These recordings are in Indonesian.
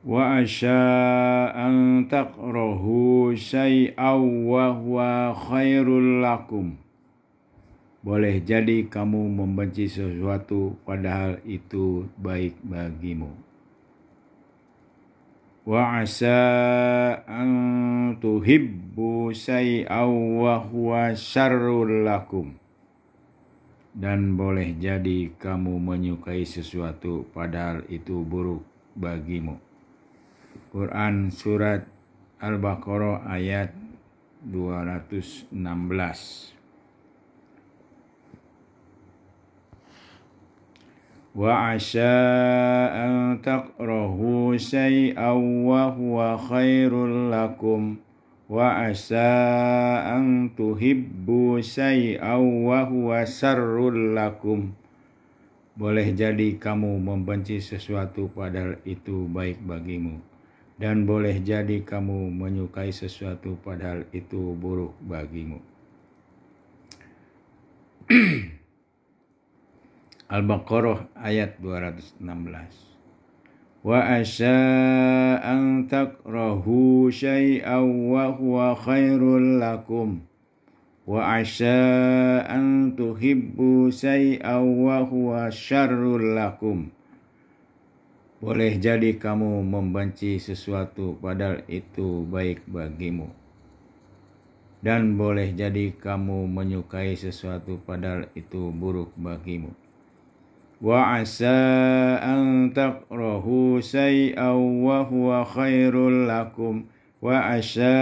وعسى أن تكرهوا شيئا وهو خير lakum boleh jadi kamu membenci sesuatu padahal itu baik bagimu wa asa an tuhibbu syai'aw wa huwa syarrul lakum dan boleh jadi kamu menyukai sesuatu padahal itu buruk bagimu Quran Surat Al-Baqarah ayat 216 Wa asya an taqrahu syai'an wa huwa khairul lakum Wa asya an tuhibbu syai'an wa huwa sarrul lakum Boleh jadi kamu membenci sesuatu padahal itu baik bagimu dan boleh jadi kamu menyukai sesuatu padahal itu buruk bagimu. Al-Baqarah ayat 216. Wa asya an takrahu syai'aw wa huwa khairul lakum wa asya an tuhibbu syai'aw wa huwa syarrul lakum. Boleh jadi kamu membenci sesuatu padahal itu baik bagimu. Dan boleh jadi kamu menyukai sesuatu padahal itu buruk bagimu. Wa asa an taqrahu say'aw wa huwa khairul lakum wa asa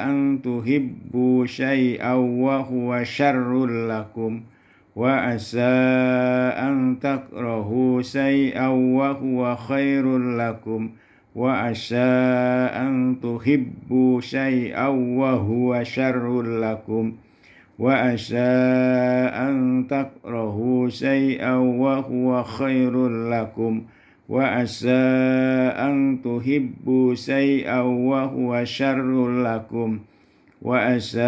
an tuhibbu say'aw wa huwa syarrul lakum وعسى أن تكرهوا شيئا وهو خير لكم وعسى أن تحبوا شيئا وهو شر لكم وعسى أن تكرهوا شيئا وهو خير لكم وعسى أن تحبوا شيئا وهو شر لكم وعسى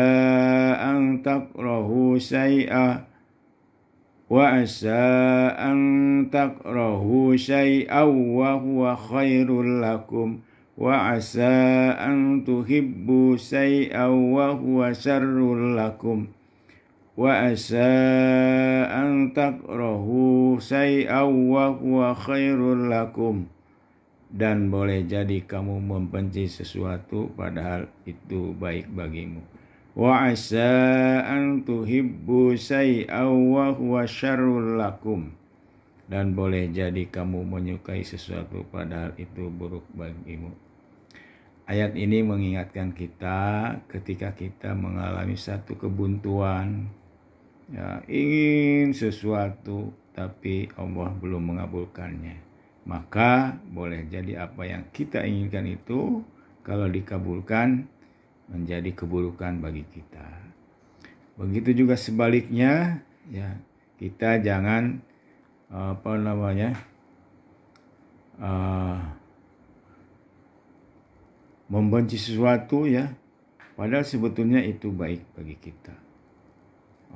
أن تكرهوا شيئا وعسى أن تكرهوا شيئا وهو خير لكم وعسى أن تحبوا شيئا وهو شر لكم وعسى أن تكرهوا شيئا وهو خير لكم dan boleh jadi kamu membenci sesuatu padahal itu baik bagimu وعسى أن tuhibbu syai'aw wa huwa syarrul dan boleh jadi kamu menyukai sesuatu padahal itu buruk bagimu. Ayat ini mengingatkan kita ketika kita mengalami satu kebuntuan ya, ingin sesuatu tapi Allah belum mengabulkannya. Maka boleh jadi apa yang kita inginkan itu kalau dikabulkan menjadi keburukan bagi kita. Begitu juga sebaliknya, ya kita jangan apa namanya uh, membenci sesuatu ya, padahal sebetulnya itu baik bagi kita.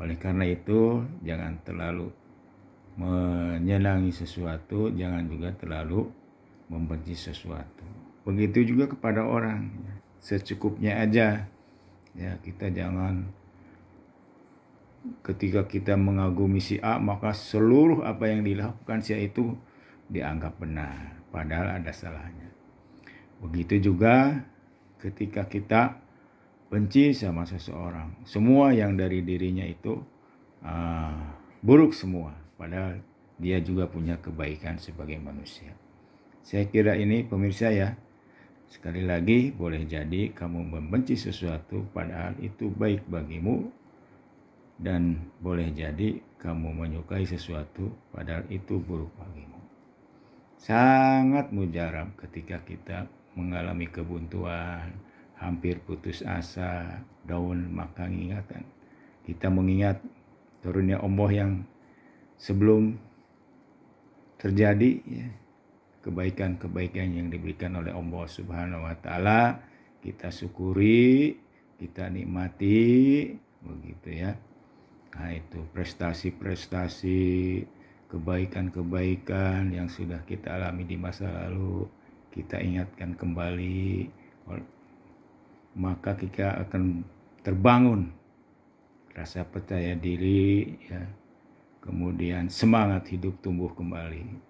Oleh karena itu jangan terlalu menyenangi sesuatu, jangan juga terlalu membenci sesuatu. Begitu juga kepada orang. Ya secukupnya aja ya kita jangan ketika kita mengagumi si A maka seluruh apa yang dilakukan si A itu dianggap benar padahal ada salahnya begitu juga ketika kita benci sama seseorang semua yang dari dirinya itu uh, buruk semua padahal dia juga punya kebaikan sebagai manusia saya kira ini pemirsa ya Sekali lagi, boleh jadi kamu membenci sesuatu, padahal itu baik bagimu, dan boleh jadi kamu menyukai sesuatu, padahal itu buruk bagimu. Sangat mujarab ketika kita mengalami kebuntuan, hampir putus asa, daun maka ingatan. Kita mengingat turunnya omboh yang sebelum terjadi ya, kebaikan-kebaikan yang diberikan oleh Allah Subhanahu wa taala kita syukuri, kita nikmati begitu ya. Nah, itu prestasi-prestasi kebaikan-kebaikan yang sudah kita alami di masa lalu kita ingatkan kembali maka kita akan terbangun rasa percaya diri ya kemudian semangat hidup tumbuh kembali